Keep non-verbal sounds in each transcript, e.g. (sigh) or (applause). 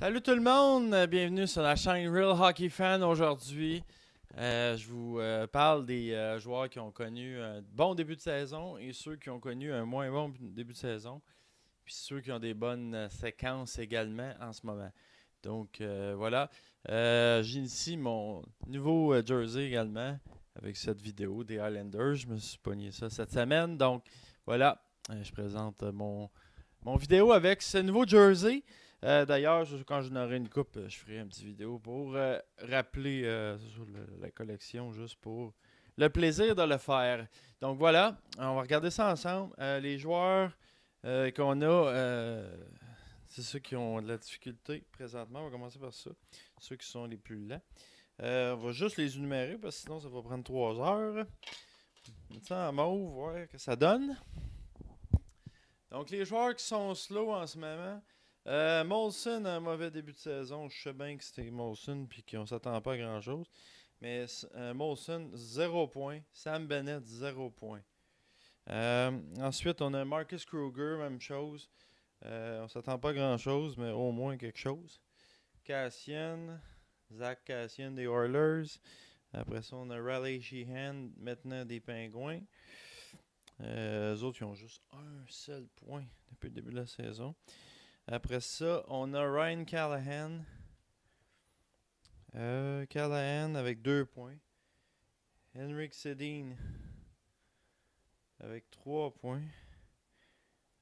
Salut tout le monde, euh, bienvenue sur la chaîne Real Hockey Fan aujourd'hui. Euh, je vous euh, parle des joueurs qui ont connu un bon début de saison et ceux qui ont connu un moins bon début de saison, puis ceux qui ont des bonnes séquences également en ce moment. Donc voilà, j'ai ici mon nouveau jersey également avec cette vidéo des Highlanders. Je me suis pogné ça cette semaine. Donc voilà, je présente mon, mon vidéo avec ce nouveau jersey. Euh, d'ailleurs, quand je n'aurai une coupe, euh, je ferai une petite vidéo pour euh, rappeler la collection, juste pour le plaisir de le faire. Donc voilà, on va regarder ça ensemble. les joueurs qu'on a, c'est ceux qui ont de la difficulté présentement. On va commencer par ça. Ceux qui sont les plus lents. on va juste les énumérer parce que sinon ça va prendre trois heures. Mettre ça en mauve, voir que ça donne. Donc les joueurs qui sont slow en ce moment. Euh, Molson a un mauvais début de saison. Je sais bien que c'était Molson puis qu'on s'attend pas à grand-chose. Mais euh, Molson, 0 point. Sam Bennett, zéro point. Euh, ensuite, on a Marcus Kruger, même chose. Euh, on s'attend pas à grand-chose, mais au moins quelque chose. Cassian, Zach Cassian des Oilers. Après ça, on a Raleigh Sheehan, maintenant des Pingouins. les autres, ils ont juste un seul point depuis le début de la saison. Après ça, on a Ryan Callahan. Euh, Callahan avec 2 points. Henrik Sedin avec 3 points.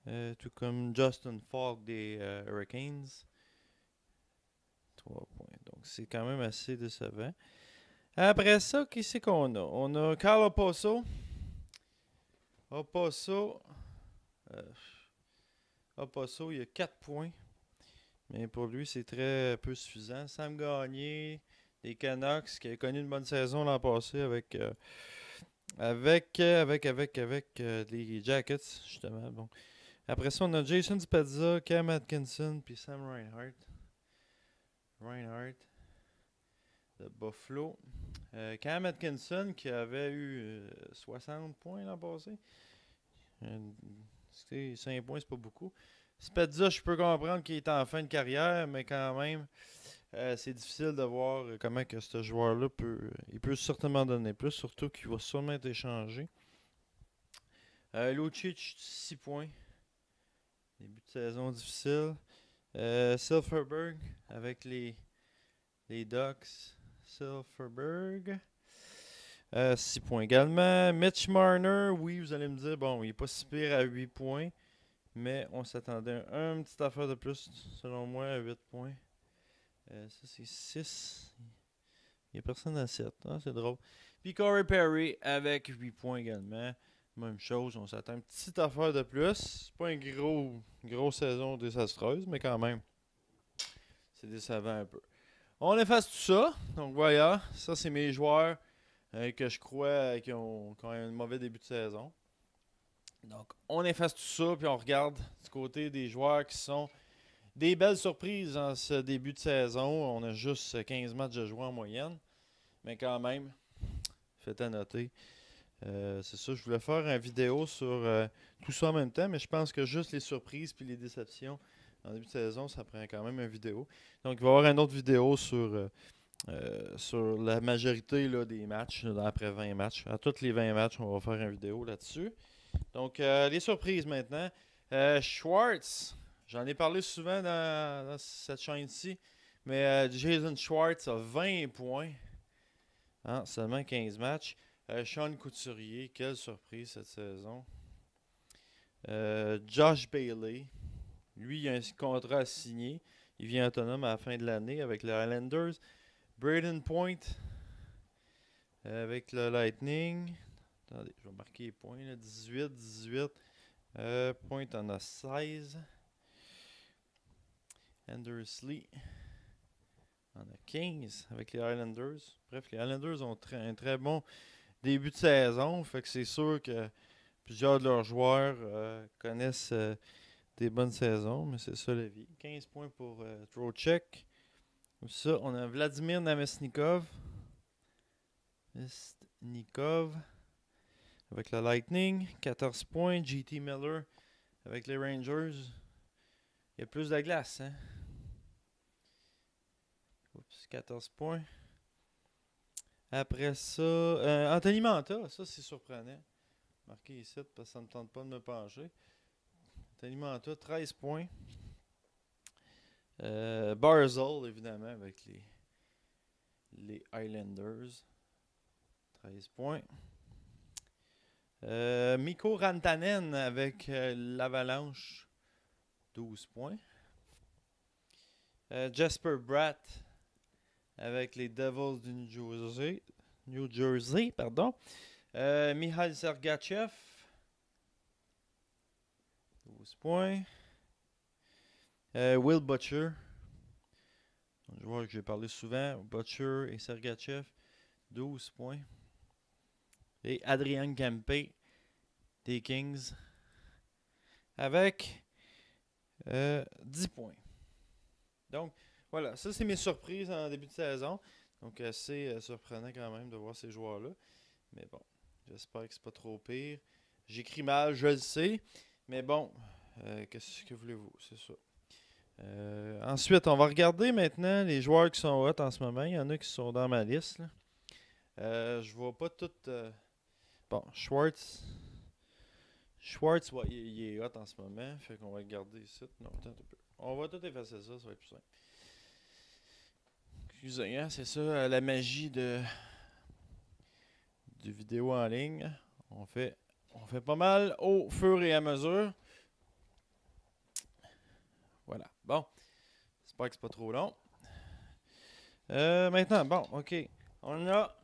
Euh, tout comme Justin Falk des euh, Hurricanes. 3 points. Donc c'est quand même assez décevant. Après ça, quest est-ce qu'on a On a Carl Oposo. Oposo. Ah, Passo, il a 4 points. Mais pour lui, c'est très peu suffisant. Sam Gagner, des Canucks, qui a connu une bonne saison l'an passé avec, euh, avec, avec, avec, euh, les Jackets, justement. Bon. Après ça, on a Jason Spezza, Cam Atkinson, puis Sam Reinhardt. Reinhardt de Buffalo. Euh, Cam Atkinson, qui avait eu 60 points l'an passé. 5 points, c'est pas beaucoup. Spedza, je peux comprendre qu'il est en fin de carrière, mais quand même, euh, c'est difficile de voir comment que ce joueur-là peut. Il peut certainement donner plus, surtout qu'il va sûrement être échangé. Euh, 6 points. Début de saison difficile. Euh, Silverberg avec les, les Ducks. Silverberg. 6 euh, points également. Mitch Marner, oui, vous allez me dire, bon, il n'est pas si pire à 8 points. Mais on s'attendait à un, petite petit affaire de plus, selon moi, à 8 points. Euh, ça, c'est 6. Il n'y a personne à 7. Ah, c'est drôle. Puis Corey Perry avec 8 points également. Même chose, on s'attend à une petite affaire de plus. C'est pas une gros, grosse saison désastreuse, mais quand même, c'est décevant un peu. On efface tout ça. Donc voilà, ça c'est mes joueurs euh, que je crois qu'on ont, eu un mauvais début de saison. Donc, on efface tout ça, puis on regarde du côté des joueurs qui sont des belles surprises en ce début de saison. On a juste 15 matchs de joueurs en moyenne, mais quand même, faites à noter. Euh, c'est ça, je voulais faire une vidéo sur euh, tout ça en même temps, mais je pense que juste les surprises puis les déceptions en début de saison, ça prend quand même une vidéo. Donc, il va y avoir une autre vidéo sur euh, sur la majorité des matchs, après 20 matchs. À tous les 20 matchs, on va faire une vidéo là-dessus. Donc, euh, les surprises maintenant. Euh, Schwartz, j'en ai parlé souvent dans, cette chaîne-ci, mais Jason Schwartz a 20 points seulement 15 matchs. Sean Couturier, quelle surprise cette saison. Josh Bailey, lui, il a un contrat signé. Il vient autonome à la fin de l'année avec les Highlanders. Braden Point euh, avec le Lightning. Attendez, je vais marquer les points. Là. 18, 18. Euh, point en a 16. Lee en a 15 avec les Islanders. Bref, les Islanders ont un très bon début de saison. Fait que c'est sûr que plusieurs de leurs joueurs euh, connaissent des bonnes saisons, mais c'est ça la vie. 15 points pour Trocheck on a Vladimir Namesnikov. Namesnikov avec la Lightning. 14 points. gt Miller avec les Rangers. Il y a plus de glace. Hein? Oups, 14 points. Après ça, euh, Anthony Ça, c'est surprenant. Marqué ici parce que ça ne me tente pas de me pencher. Anthony Manta, 13 points. Euh, Barzell, évidemment, avec les, les Islanders 13 points. Euh, Mikko Rantanen avec euh, l'Avalanche, 12 points. Euh, Jasper Bratt avec les Devils du New Jersey. New Jersey pardon. Mihail Sergachev, 12 points. Euh, Will Butcher. Un joueur que j'ai parlé souvent. Butcher et Sergachev. 12 points. Et Adrian Campé des Kings. Avec 10 euh, points. Donc, voilà. Ça, c'est mes surprises en début de saison. Donc, assez euh, surprenant quand même de voir ces joueurs-là. Mais bon, j'espère que c'est pas trop pire. J'écris mal, je le sais. Mais bon, qu'est-ce que voulez-vous? C'est ça. Euh, ensuite, on va regarder maintenant les joueurs qui sont hot en ce moment. Il y en a qui sont dans ma liste. Je Euh, je vois pas tout. Euh, bon, Schwartz. Schwartz, il, est hot en ce moment. Fait qu'on va regarder garder ici. Non, On va tout effacer ça, ça va être plus simple. Excusez, moi hein, c'est ça euh, la magie de du vidéo en ligne. On fait, on fait pas mal au fur et à mesure. Bon. J'espère que c'est pas trop long. Euh, maintenant, bon, OK. On a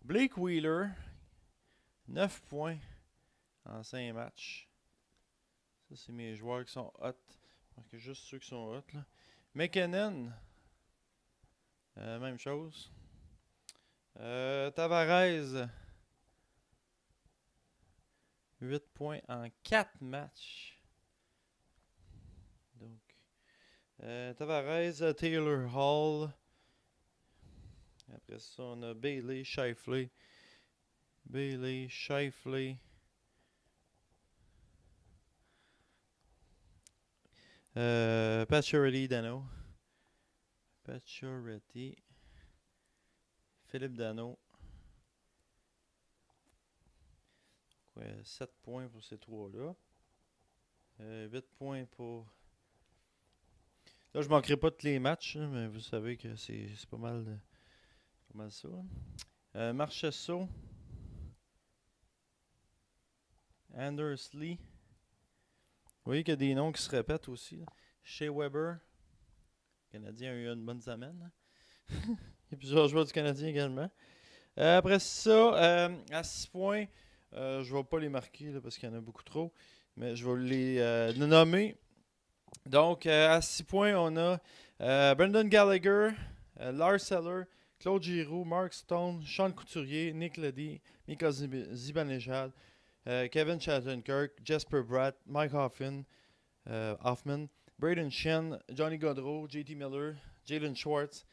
Blake Wheeler, 9 points en 5 matchs. Ça, c'est mes joueurs qui sont hot. que juste ceux qui sont hot. Là. McKinnon, euh, même chose. Euh, Tavares, 8 points en 4 matchs. Euh, Tavares, euh, Taylor Hall. Après ça, on a Bailey, Shifley. Bailey, Shifley. Euh, Dano. Pacioretty. Philippe Dano. 7 euh, points pour ces trois-là. 8 points pour Là, je manquerai pas tous les matchs, hein, mais vous savez que c'est pas mal, ça. Hein. Euh, Marchesso. Anders Lee. Vous voyez qu'il y a des noms qui se répètent aussi. Shea Weber. Le Canadien a eu une bonne semaine. Hein. (laughs) Il y a plusieurs joueurs du Canadien également. Euh, après ça, euh, à 6 points, je ne vais pas les marquer parce qu'il y en a beaucoup trop. Mais je vais les nommer. Donc, euh, à 6 points, on a euh, Brendan Gallagher, euh, Lars Seller, Claude Giroux, Mark Stone, Sean Couturier, Nick Leddy, Mika Zibanejad, Kevin Shattenkirk, Jasper Bratt, Mike Hoffman, Hoffman Braden Shen, Johnny Godreau, JT Miller, Jalen Schwartz,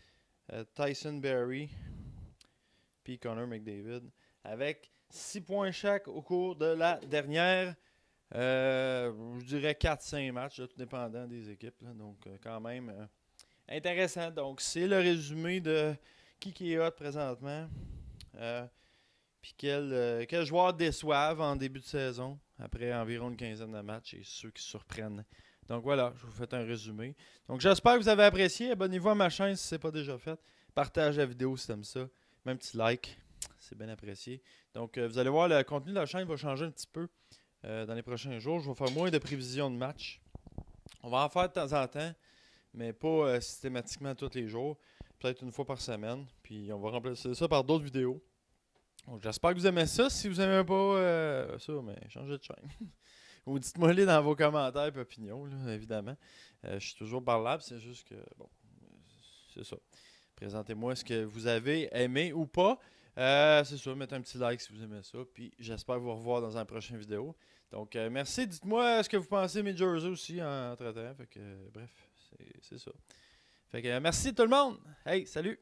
Tyson Berry, P. Connor McDavid, avec 6 points chaque au cours de la dernière euh, je dirais 4-5 matchs, tout dépendant des équipes. donc, euh, quand même euh, intéressant. Donc, c'est le résumé de qui, qui est hot présentement. Puis quels quel joueurs déçoivent en début de saison après environ une quinzaine de matchs et ceux qui surprennent. Donc voilà, je vous fais un résumé. Donc j'espère que vous avez apprécié. Abonnez-vous à ma chaîne si ce n'est pas déjà fait. partage la vidéo si t'aimes ça. Même petit like, c'est bien apprécié. Donc vous allez voir, le contenu de la chaîne va changer un petit peu. Euh, dans les prochains jours, je vais faire moins de prévisions de match. On va en faire de temps en temps, mais pas euh, systématiquement tous les jours. Peut-être une fois par semaine. Puis on va remplacer ça par d'autres vidéos. J'espère que vous aimez ça. Si vous n'aimez pas euh, ça, changez de chaîne. (laughs) Ou dites-moi les dans vos commentaires et opinions, évidemment. je suis toujours parlable, c'est juste que, bon, c'est ça. Présentez-moi ce que vous avez aimé ou pas. Euh, c'est ça, mettez un petit like si vous aimez ça. Puis j'espère vous revoir dans un prochain vidéo. Donc euh, merci, dites-moi ce que vous pensez mes jerseys aussi en hein, entre-temps. Fait euh, bref, c'est ça. Fait merci tout le monde. Hey, salut!